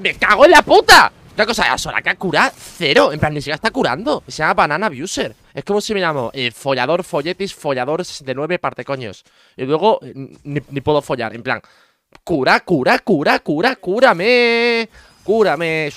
¡Me cago en la puta! Una cosa, Soraka cura cero. En plan, ni siquiera está curando. Se llama Banana Abuser. Es como si miramos llamo eh, follador, folletis, follador 69, parte coños. Y luego eh, ni, puedo follar. En plan, cura, cura, cura, cura, cúrame. Cúrame.